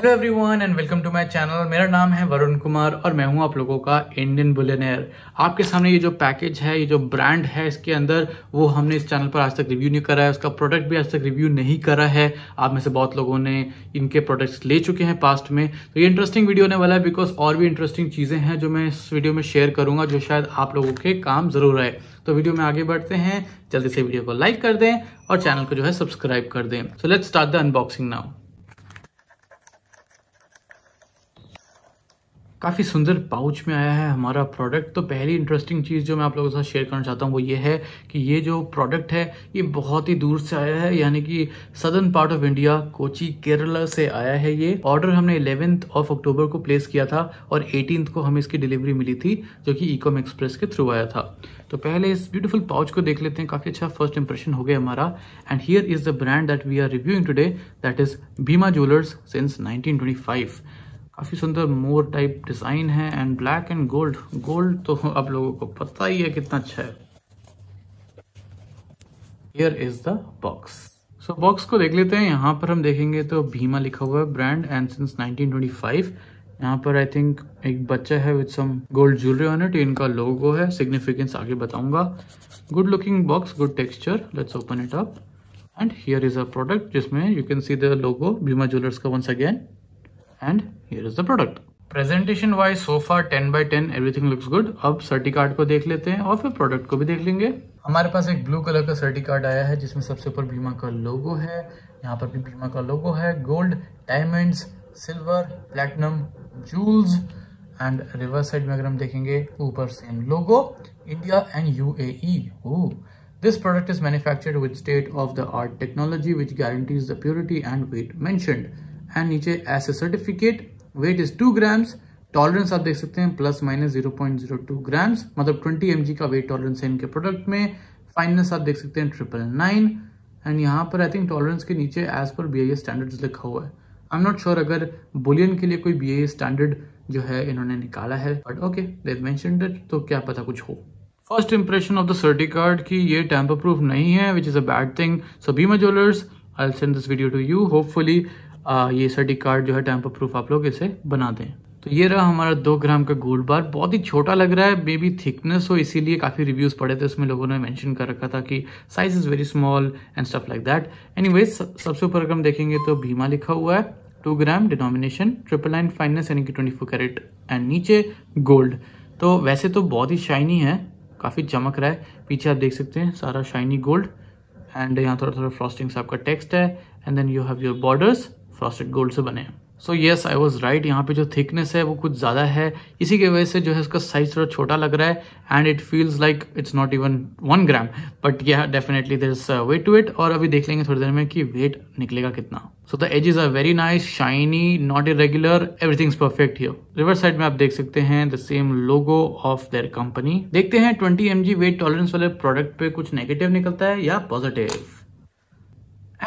Hello everyone and welcome to my channel मेरा नाम है वरुण कुमार और मैं हूं आप लोगों का इंडियन बुलेनियर आपके सामने ये जो पैकेज है ये जो ब्रांड है इसके अंदर वो हमने इस चैनल पर आज तक रिव्यू नहीं करा है उसका प्रोडक्ट भी आज तक रिव्यू नहीं करा है आप में से बहुत लोगों ने इनके प्रोडक्ट्स ले चुके हैं पास्ट में तो ये इंटरेस्टिंग वीडियो होने वाला है बिकॉज और भी इंटरेस्टिंग चीज़ें हैं जो मैं इस वीडियो में शेयर करूंगा जो शायद आप लोगों के काम जरूर आए तो वीडियो में आगे बढ़ते हैं जल्दी से वीडियो को लाइक कर दें और चैनल को जो है सब्सक्राइब कर दें so let start the unboxing now काफ़ी सुंदर पाउच में आया है हमारा प्रोडक्ट तो पहली इंटरेस्टिंग चीज़ जो मैं आप लोगों के साथ शेयर करना चाहता हूँ वो ये है कि ये जो प्रोडक्ट है ये बहुत ही दूर से आया है यानी कि southern part of India Kochi Kerala से आया है ये ऑर्डर हमने इलेवेंथ ऑफ अक्टूबर को प्लेस किया था और एटीन को हमें इसकी डिलीवरी मिली थी जो कि ईकॉम एक्सप्रेस के थ्रू आया था तो पहले इस ब्यूटीफुल पाउच को देख लेते हैं काफ़ी अच्छा फर्स्ट इंप्रेशन हो गया हमारा and here is the brand that we are reviewing today that is Bhima jewellers since nineteen काफ़ी सुंदर मोर टाइप डिज़ाइन है and black and gold gold तो आप लोगों को पता ही है कितना अच्छा है here is the box so box को देख लेते हैं यहाँ पर हम देखेंगे तो भीमा लिखा हुआ है ब्रांड एंड सिंस 1925 यहाँ पर आई थिंक एक बच्चा है with some gold jewellery on it इनका लोगो है सिग्निफिकेंस आगे बताऊंगा good looking box good texture let's open it up and here is a product जिसमें you can see the logo Bhima jewellers का once again and here is the product presentation wise so far 10 by 10 everything looks good अब certi card को देख लेते हैं और फिर product को भी देख लेंगे हमारे पास एक ब्लू कलर का सर्टी कार्ड आया है जिसमें सबसे ऊपर बीमा का लोगो है यहाँ पर भी बीमा का लोगो है gold diamonds silver platinum jewels and reverse side में अगर हम देखेंगे ऊपर same logo India and U A this product is manufactured with state of the art technology which guarantees the purity and weight mentioned. And नीचे S A certificate weight is two grams tolerance आप देख सकते हैं plus minus zero point zero two grams मतलब twenty M का weight tolerance है इनके product में फाइननेस आप देख सकते हैं ट्रिपल नाइन एंड यहाँ पर आई थिंक टॉलरेंस के नीचे as per B I standard लिखा हुआ है आई एम नॉट श्योर अगर बुलियन के लिए कोई बी आई स्टैंडर्ड जो है इन्होंने निकाला है बट ओके देव मैंशन तो क्या पता कुछ हो first impression of the certi card की ये टेम्पर प्रूफ नहीं है which is a bad thing so Bhima jewellers I send this video to you hopefully uh, ये सर्टी कार्ड जो है टैंपर प्रूफ आप लोग इसे बना दें तो ये रहा हमारा दो ग्राम का गोल्ड बार बहुत ही छोटा लग रहा है मे बी थिकनेस हो इसीलिए काफ़ी रिव्यूज़ पड़े थे उसमें लोगों ने मेंशन कर रखा था कि size is very small and stuff like that any सबसे ऊपर अगर हम देखेंगे तो भीमा लिखा हुआ है two gram denomination triple nine fineness यानी कि ट्वेंटी फोर कैरेट एंड नीचे गोल्ड तो वैसे तो बहुत ही शाइनी है काफ़ी चमक रहा है पीछे आप देख सकते हैं सारा शाइनी गोल्ड एंड यहाँ थोड़ा थोड़ा फ्रॉस्टिंग आपका टेक्स्ट है and then you have your borders frosted gold से बने हैं so yes I was right यहाँ पे जो थिकनेस है वो कुछ ज़्यादा है इसी की वजह से जो है इसका साइज थोड़ा छोटा लग रहा है and it feels like it's not even one gram but यह definitely there is weight to it और अभी देख लेंगे थोड़ी देर में कि वेट निकलेगा कितना so the edges are very nice shiny not irregular everything perfect here reverse side में आप देख सकते हैं the same logo of their company देखते हैं ट्वेंटी एम वेट टॉलरेंस वाले प्रोडक्ट पे कुछ नेगेटिव निकलता है या positive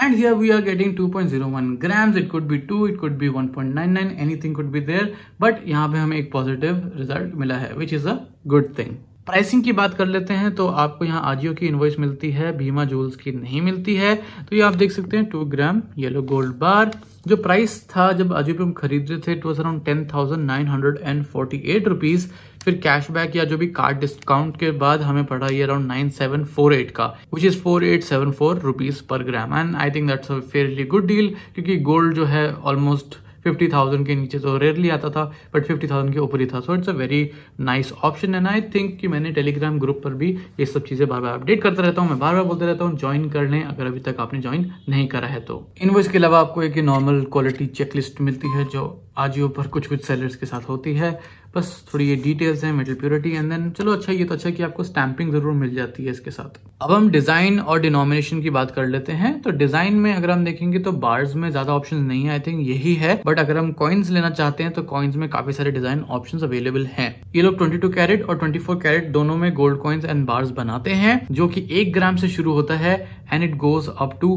and here we are getting 2.01 grams it could be 2 it could be 1.99 anything could be there but yahan pe hame ek positive result mila hai which is a good thing pricing की बात कर लेते हैं तो आपको यहाँ आजियो की invoice मिलती है बीमा जूल्स की नहीं मिलती है तो ये आप देख सकते हैं two gram yellow gold bar जो प्राइस था जब आजियो पे हम खरीद रहे थे it was around ten thousand nine hundred and forty eight rupees फिर कैशबैक या जो भी कार्ड डिस्काउंट के बाद हमें पड़ा ये around nine seven four eight का which is four eight seven four rupees per gram and I think that's a fairly good deal क्योंकि गोल्ड जो है ऑलमोस्ट फिफ्टी थाउजेंड के नीचे तो रेयरली आता था बट फिफ्टी थाउजेंड के ऊपर ही था so it's a very nice option and I think कि मैंने टेलीग्राम ग्रुप पर भी ये सब चीज़ें बार बार अपडेट करता रहता हूँ मैं बार बार बोलता रहता हूँ ज्वाइन कर लें अगर अभी तक आपने ज्वाइन नहीं करा है तो इनवॉइस के अलावा आपको एक नॉर्मल क्वालिटी चेकलिस्ट मिलती है जो आजियो पर कुछ कुछ सेलर्स के साथ होती है बस थोड़ी ये डिटेल्स हैं मेटल प्योरिटी एंड देन चलो अच्छा ये तो अच्छा कि आपको स्टैंपिंग जरूर मिल जाती है इसके साथ अब हम डिजाइन और डिनोमिनेशन की बात कर लेते हैं तो डिजाइन में अगर हम देखेंगे तो बार्स में ज्यादा ऑप्शन नहीं है आई थिंक यही है बट अगर हम कॉइन्स लेना चाहते हैं तो कॉइन्स में काफी सारे डिजाइन ऑप्शन अवेलेबल है ये लोग ट्वेंटी टू कैरेट और ट्वेंटी फोर कैरेट दोनों में गोल्ड कॉइन्स एंड बार्स बनाते हैं जो की एक ग्राम से शुरू होता है and it goes up to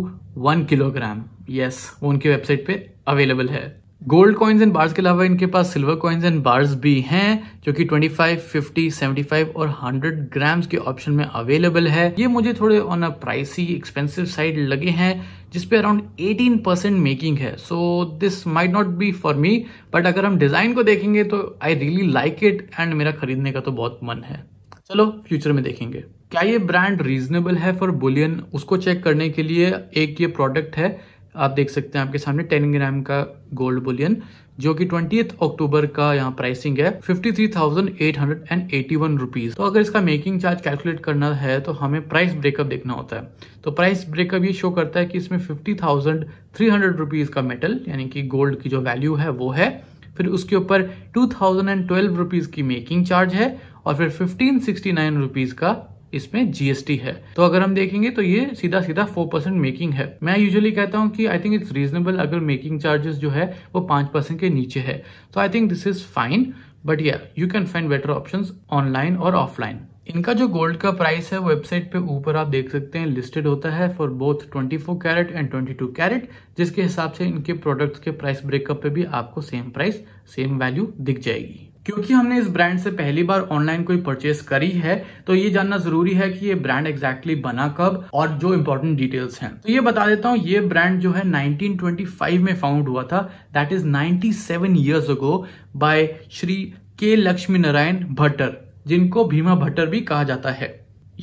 one kilogram yes उनकी वेबसाइट पे अवेलेबल है गोल्ड कॉइन्स एंड बार्स के अलावा इनके पास सिल्वर कॉइन्स एंड बार्स भी हैं जो कि 25, 50, 75 और 100 ग्राम्स के ऑप्शन में अवेलेबल है ये मुझे थोड़े on a pricey expensive side लगे हैं जिसपे अराउंड 18 परसेंट मेकिंग है so this might not be for me but अगर हम डिज़ाइन को देखेंगे तो I really like it and मेरा खरीदने का तो बहुत मन है चलो फ्यूचर में देखेंगे क्या ये ब्रांड रीजनेबल है फॉर बुलियन उसको चेक करने के लिए एक ये प्रोडक्ट है आप देख सकते हैं आपके सामने टेन ग्राम का गोल्ड बुलियन जो कि ट्वेंटी अक्टूबर का यहाँ प्राइसिंग है fifty three thousand eight hundred and eighty one rupees तो अगर इसका मेकिंग चार्ज कैलकुलेट करना है तो हमें प्राइस ब्रेकअप देखना होता है तो प्राइस ब्रेकअप ये शो करता है कि इसमें fifty thousand three hundred rupees का मेटल यानी कि गोल्ड की जो वैल्यू है वो है फिर उसके ऊपर टू थाउजेंड की मेकिंग चार्ज है और फिर फिफ्टीन सिक्सटी का इसमें जीएसटी है तो अगर हम देखेंगे तो ये सीधा सीधा फोर परसेंट मेकिंग है मैं यूजुअली कहता हूँ कि आई थिंक इट्स रीजनेबल अगर मेकिंग चार्जेस जो है वो पांच परसेंट के नीचे है तो I think this is fine but या you can find better option online और ऑफलाइन इनका जो गोल्ड का प्राइस है वेबसाइट पे ऊपर आप देख सकते हैं लिस्टेड होता है for both 24 carat and 22 carat जिसके हिसाब से इनके प्रोडक्ट्स के प्राइस ब्रेकअप पे भी आपको सेम प्राइस सेम वैल्यू दिख जाएगी क्योंकि हमने इस ब्रांड से पहली बार ऑनलाइन कोई परचेस करी है तो ये जानना जरूरी है कि ये ब्रांड एग्जैक्टली exactly बना कब और जो इंपॉर्टेंट डिटेल्स हैं तो ये बता देता हूँ ये ब्रांड जो है 1925 में फाउंड हुआ था that is 97 seven years ago by Shri K Lakshmi Narayan Bhattar जिनको भीमा भट्टर भी कहा जाता है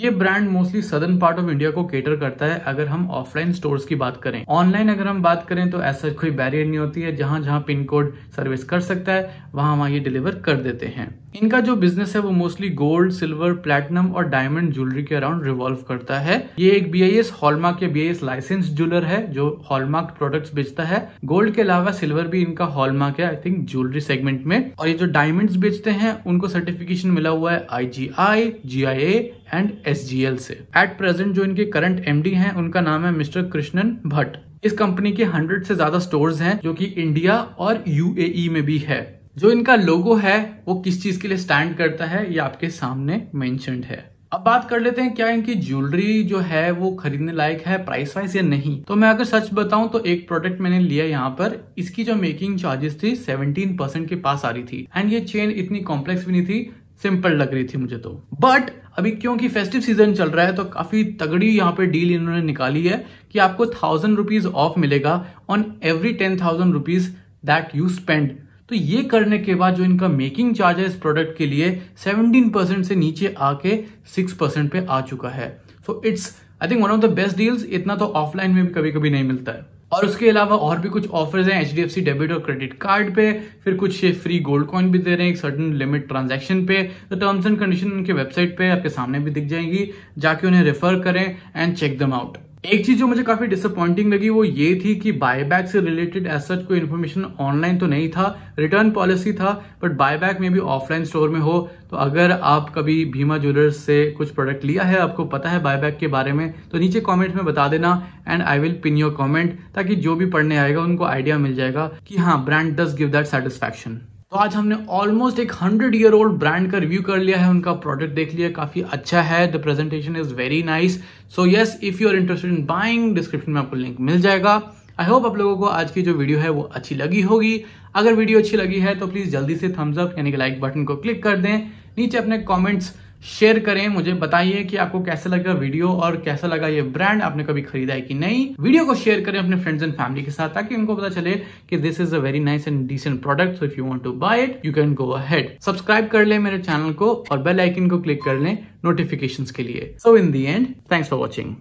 ये brand mostly southern part of India को केटर करता है अगर हम ऑफलाइन स्टोर्स की बात करें ऑनलाइन अगर हम बात करें तो ऐसा कोई बैरियर नहीं होती है जहां जहां पिन कोड सर्विस कर सकता है वहां वहां ये डिलीवर कर देते हैं इनका जो बिजनेस है वो मोस्टली गोल्ड सिल्वर प्लेटिनम और डायमंड ज्वेलरी के अराउंड रिवॉल्व करता है ये एक बी आई एस हॉलमार्क या B I S licence jeweller है जो हॉलमार्क प्रोडक्ट्स बेचता है गोल्ड के अलावा सिल्वर भी इनका हॉलमार्क है आई थिंक ज्वेलरी सेगमेंट में और ये जो डायमंड्स बेचते हैं उनको सर्टिफिकेशन मिला हुआ है I G I G I A and S G L से एट प्रेजेंट जो इनके करंट एम डी है उनका नाम है मिस्टर कृष्णन भट्ट इस कंपनी के हंड्रेड से ज्यादा स्टोर्स हैं जो कि इंडिया और यूएई e में भी है जो इनका लोगो है वो किस चीज के लिए स्टैंड करता है ये आपके सामने मैं है अब बात कर लेते हैं क्या इनकी ज्वेलरी जो है वो खरीदने लायक है प्राइस वाइज या नहीं तो मैं अगर सच बताऊं तो एक प्रोडक्ट मैंने लिया यहाँ पर इसकी जो मेकिंग चार्जेस थी 17 परसेंट के पास आ रही थी एंड ये चेन इतनी कॉम्प्लेक्स भी नहीं थी सिंपल लग रही थी मुझे तो बट अभी क्योंकि फेस्टिव सीजन चल रहा है तो काफी तगड़ी यहाँ पे डील इन्होंने निकाली है कि आपको थाउजेंड रुपीज ऑफ मिलेगा on every ten thousand rupees that you spend तो ये करने के बाद जो इनका मेकिंग चार्ज है इस प्रोडक्ट के लिए 17% से नीचे आके 6% पे आ चुका है so it's I think one of the best deals इतना तो ऑफलाइन में भी कभी कभी नहीं मिलता है और उसके अलावा और भी कुछ ऑफर्स हैं एच डेबिट और क्रेडिट कार्ड पे फिर कुछ फ्री गोल्ड कॉइन भी दे रहे हैं एक सर्टन लिमिट ट्रांजेक्शन पे तो टर्म्स एंड कंडीशन उनके वेबसाइट पे आपके सामने भी दिख जाएंगी जाके उन्हें रेफर करें एंड चेक दम आउट एक चीज जो मुझे काफी डिसअपॉइंटिंग लगी वो ये थी कि बायबैक से रिलेटेड एज सच कोई इन्फॉर्मेशन ऑनलाइन तो नहीं था रिटर्न पॉलिसी था बट बायबैक में भी ऑफलाइन स्टोर में हो तो अगर आप कभी भीमा ज्वेलर्स से कुछ प्रोडक्ट लिया है आपको पता है बायबैक के बारे में तो नीचे कॉमेंट में बता देना and I will pin your comment ताकि जो भी पढ़ने आएगा उनको आइडिया मिल जाएगा कि हाँ brand does give that satisfaction तो आज हमने ऑलमोस्ट एक हंड्रेड ईयर ओल्ड ब्रांड का रिव्यू कर लिया है उनका प्रोडक्ट देख लिया काफी अच्छा है the presentation is very nice so yes if you are interested in buying description में आपको लिंक मिल जाएगा आई होप आप लोगों को आज की जो वीडियो है वो अच्छी लगी होगी अगर वीडियो अच्छी लगी है तो प्लीज जल्दी से थम्स अप यानी कि लाइक बटन को क्लिक कर दें नीचे अपने कॉमेंट्स शेयर करें मुझे बताइए कि आपको कैसा लगा वीडियो और कैसा लगा ये ब्रांड आपने कभी खरीदा है कि नहीं वीडियो को शेयर करें अपने फ्रेंड्स एंड फैमिली के साथ ताकि उनको पता चले कि this is a very nice and decent product so if you want to buy it you can go ahead subscribe कर ले मेरे चैनल को और बेल आइकन को क्लिक कर लें नोटिफिकेशन के लिए so in the end thanks for watching